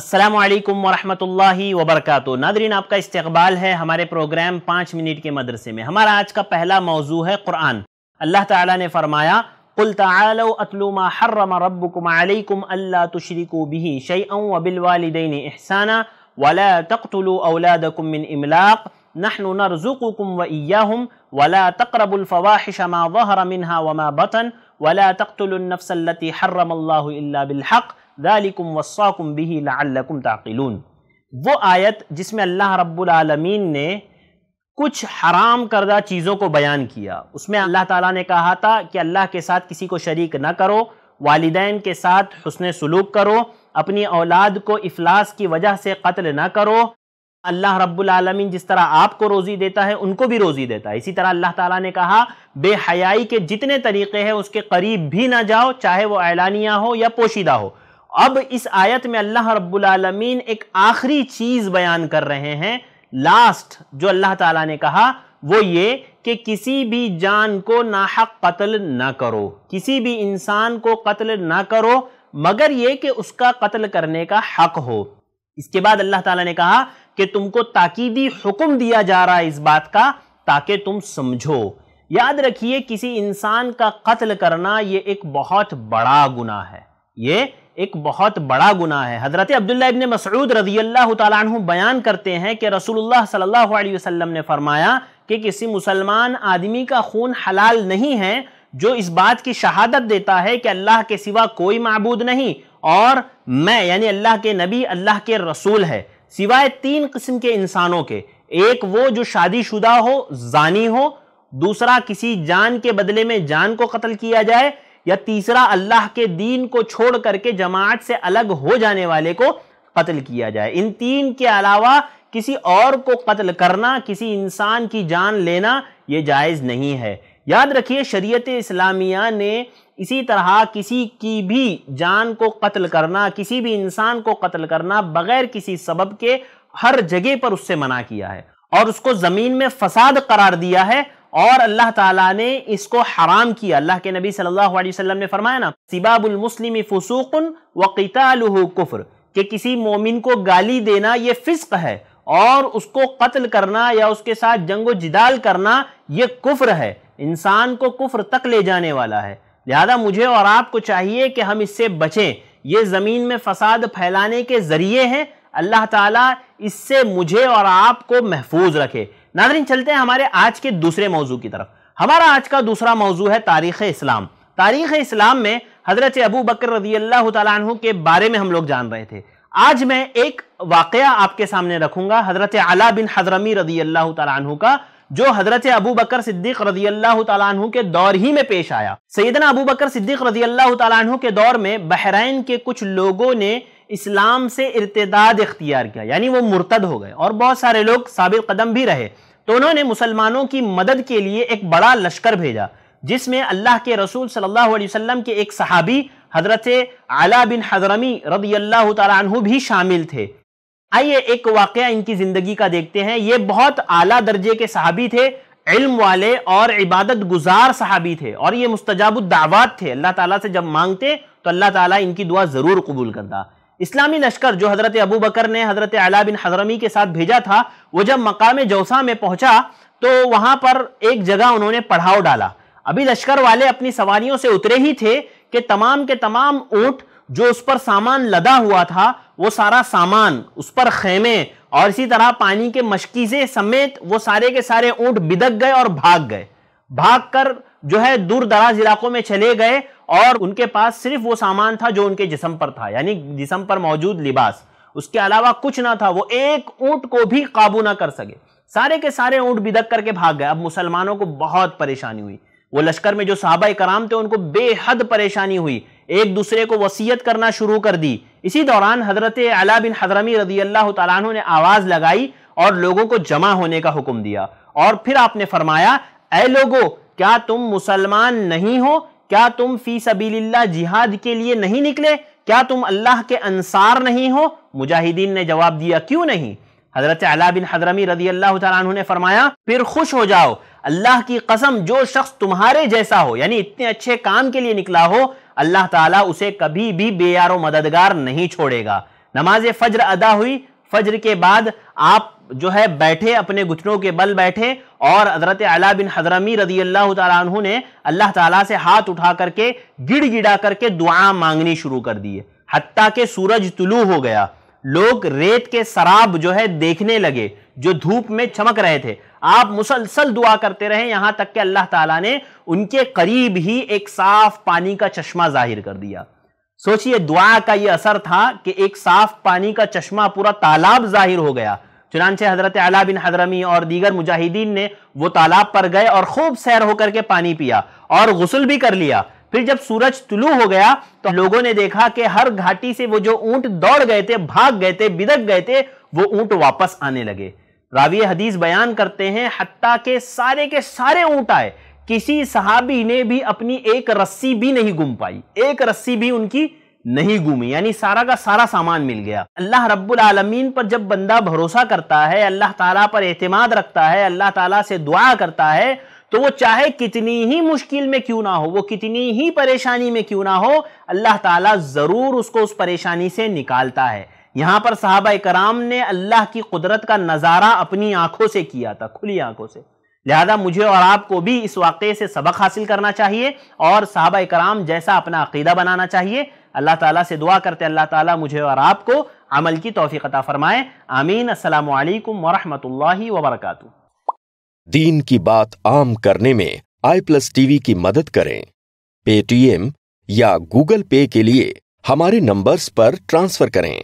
अस्सलाम वालेकुम वरहमतुल्लाहि नादरीन आपका इस्तकबाल है हमारे प्रोग्राम पाँच मिनट के मदरसे में हमारा आज का पहला मौजू है कुरान अल्लाह ताला ने फरमाया قل تعالوا اتلوا ما حرم ربكم عليكم الا تشركوا به شيئا وبالوالدين احسانا ولا تقتلوا اولادكم من इमलाक़ نحن نرزقكم واياهم ولا تقربوا الفواحش ما ظهر منها وما بطن ولا बतन النفس التي حرم الله الا بالحق दालिकुम वसाकुम बिही लाकुम ताकिलून वो आयत जिसमें अल्लाह रब्बुलमीन ने कुछ हराम करदा चीज़ों को बयान किया उसमें अल्लाह ताला ने कहा था कि अल्लाह के साथ किसी को शरीक ना करो वालदेन के साथ हसन सलूक करो अपनी औलाद को अफलास की वजह से कत्ल ना करो अल्लाह रब्बुलमीन जिस तरह आपको रोज़ी देता है उनको भी रोज़ी देता है इसी तरह अल्लाह ताला ने कहा बेहयाई के जितने तरीक़े हैं उसके करीब भी ना जाओ चाहे वो ऐलानिया हो या पोशीदा हो अब इस आयत में अल्लाह रब्बुल आलमीन एक आखिरी चीज बयान कर रहे हैं लास्ट जो अल्लाह ताला ने कहा वो ये कि किसी भी जान को नाहक कत्ल ना करो किसी भी इंसान को कत्ल ना करो मगर ये कि उसका कत्ल करने का हक हो इसके बाद अल्लाह ताला ने कहा कि तुमको ताकीदी हुक्म दिया जा रहा है इस बात का ताकि तुम समझो याद रखिए किसी इंसान का कत्ल करना ये एक बहुत बड़ा गुना है ये एक बहुत बड़ा गुना है हज़रत अब्दुल्ला इबन मसूद रजी अल्लाह तु बयान करते हैं कि रसूलुल्लाह सल्लल्लाहु अलैहि वसल्लम ने फरमाया कि किसी मुसलमान आदमी का खून हलाल नहीं है जो इस बात की शहादत देता है कि अल्लाह के सिवा कोई मबूद नहीं और मैं यानी अल्लाह के नबी अल्लाह के रसूल है सिवाय तीन किस्म के इंसानों के एक वो जो शादीशुदा हो जानी हो दूसरा किसी जान के बदले में जान को कत्ल किया जाए या तीसरा अल्लाह के दीन को छोड़ करके जमात से अलग हो जाने वाले को कत्ल किया जाए इन तीन के अलावा किसी और को कत्ल करना किसी इंसान की जान लेना ये जायज़ नहीं है याद रखिए शरीयत इस्लामिया ने इसी तरह किसी की भी जान को कत्ल करना किसी भी इंसान को कत्ल करना बगैर किसी सबब के हर जगह पर उससे मना किया है और उसको ज़मीन में फसाद करार दिया है और अल्लाह ताला ने इसको हराम किया अल्लाह के नबी सल्लल्लाहु अलैहि वसल्लम ने फरमाया ना सिबाबुल मुस्लिम व क़िताहु कुफ्र कि किसी मोमिन को गाली देना ये फिस्क है और उसको कत्ल करना या उसके साथ व जिदाल करना ये कुफ्र है इंसान को कुफ्र तक ले जाने वाला है लिहाजा मुझे और आपको चाहिए कि हम इससे बचें ये ज़मीन में फसाद फैलाने के ज़रिए हैं अल्लाह ताला इससे मुझे और आपको महफूज रखे नादरीन चलते हैं हमारे आज के दूसरे मौजू की तरफ हमारा आज का दूसरा मौजू है तारीख इस्लाम तारीख इस्लाम में हजरत अबू बकर रजी अल्लाह तु के बारे में हम लोग जान रहे थे आज मैं एक वाक़ आपके सामने रखूंगा हजरत अला बिन हजरमी रजी अल्लाह तु का जो हजरत अबू बकर सिद्दीक रजी अल्लाह तु के दौर ही में पेश आया सैदना अबू बकर सिद्दीक रजी अल्लाह तु के दौर में बहराइन के कुछ लोगों ने इस्लाम से इर्तदाद इख्तियार किया यानी वो मुर्तद हो गए और बहुत सारे लोग साबित कदम भी रहे तो उन्होंने मुसलमानों की मदद के लिए एक बड़ा लश्कर भेजा जिसमें अल्लाह के रसूल सल्लल्लाहु अलैहि वसल्लम के एक सहाबी हजरत आला बिन हजरमी रदी अल्लाह तु भी शामिल थे आइए एक वाक़ इनकी ज़िंदगी का देखते हैं ये बहुत आला दर्जे के सहाबी थे इल्म वाले और इबादत गुजार सहाबी थे और ये दावत थे अल्लाह ताला से जब मांगते तो अल्लाह ताला इनकी दुआ ज़रूर कबूल करता इस्लामी लश्कर जो हजरत अबू बकर ने हजरत अला बिन हजरमी के साथ भेजा था वो जब मकाम जौसा में पहुंचा तो वहां पर एक जगह उन्होंने पढ़ाव डाला अभी लश्कर वाले अपनी सवारियों से उतरे ही थे कि तमाम के तमाम ऊंट जो उस पर सामान लदा हुआ था वो सारा सामान उस पर खेमे और इसी तरह पानी के मशकीजे समेत वो सारे के सारे ऊंट बिदक गए और भाग गए भाग कर जो है दूर दराज इलाकों में चले गए और उनके पास सिर्फ वो सामान था जो उनके जिसम पर था यानी जिसम पर मौजूद लिबास उसके अलावा कुछ ना था वो एक ऊंट को भी काबू ना कर सके सारे के सारे ऊंट बिदक करके भाग गए अब मुसलमानों को बहुत परेशानी हुई वो लश्कर में जो साहबा कराम थे उनको बेहद परेशानी हुई एक दूसरे को वसीयत करना शुरू कर दी इसी दौरान हजरत अला बिन हजरमी रजी अल्लाह तु ने आवाज़ लगाई और लोगों को जमा होने का हुक्म दिया और फिर आपने फरमाया ए लोगो क्या तुम मुसलमान नहीं हो क्या तुम फी सबील्ला जिहाद के लिए नहीं निकले क्या तुम अल्लाह के अनसार नहीं हो मुजाहिदीन ने जवाब दिया क्यों नहीं हजरत अला बिन हजरमी रजी अल्लाह ने फरमाया फिर खुश हो जाओ अल्लाह की कसम जो शख्स तुम्हारे जैसा हो यानी इतने अच्छे काम के लिए निकला हो अल्लाह ताला उसे कभी भी बेयारो मददगार नहीं छोड़ेगा नमाज फज्र अदा हुई फज्र के बाद आप जो है बैठे अपने घुटनों के बल बैठे और हजरत अला बिन हजरमी रजी अल्लाह तु ने अल्लाह ताला से हाथ उठा करके गिड़ गिड़ा करके दुआ मांगनी शुरू कर दिए हती के सूरज तुलू हो गया लोग रेत के शराब जो है देखने लगे जो धूप में चमक रहे थे आप मुसलसल दुआ करते रहे यहां तक कि अल्लाह ताला ने उनके करीब ही एक साफ पानी का चश्मा जाहिर कर दिया सोचिए दुआ का यह असर था कि एक साफ पानी का चश्मा पूरा तालाब जाहिर हो गया चुनाचे हजरत अला बिन हजरमी और दीगर मुजाहिदीन ने वो तालाब पर गए और खूब सैर होकर के पानी पिया और गसल भी कर लिया फिर जब सूरज तुलू हो गया तो लोगों ने देखा कि हर घाटी से वो जो ऊंट दौड़ गए थे भाग गए थे बिदक गए थे वो ऊंट वापस आने लगे रावी हदीस बयान करते हैं हत्ता के सारे के सारे ऊंट आए किसी सहाबी ने भी अपनी एक रस्सी भी नहीं गुम पाई एक रस्सी भी उनकी नहीं घूमी यानी सारा का सारा सामान मिल गया अल्लाह रब्बुल आलमीन पर जब बंदा भरोसा करता है अल्लाह ताला पर एतमाद रखता है अल्लाह ताला से दुआ करता है तो वो चाहे कितनी ही मुश्किल में क्यों ना हो वो कितनी ही परेशानी में क्यों ना हो अल्लाह ताला ज़रूर उसको उस परेशानी से निकालता है यहां पर साहबा कराम ने अल्लाह की कुदरत का नज़ारा अपनी आंखों से किया था खुली आंखों से लिहाजा मुझे और आपको भी इस वाक़े से सबक हासिल करना चाहिए और साहबा कराम जैसा अपना अकीदा बनाना चाहिए अल्लाह ताला से दुआ करते अल्लाह ताला मुझे और आपको अमल की तोफ़ीक़ता फ़रमाए आमीन असल वरहमल वबरक दीन की बात आम करने में आई प्लस टीवी की मदद करें पेटीएम या गूगल पे के लिए हमारे नंबर्स पर ट्रांसफ़र करें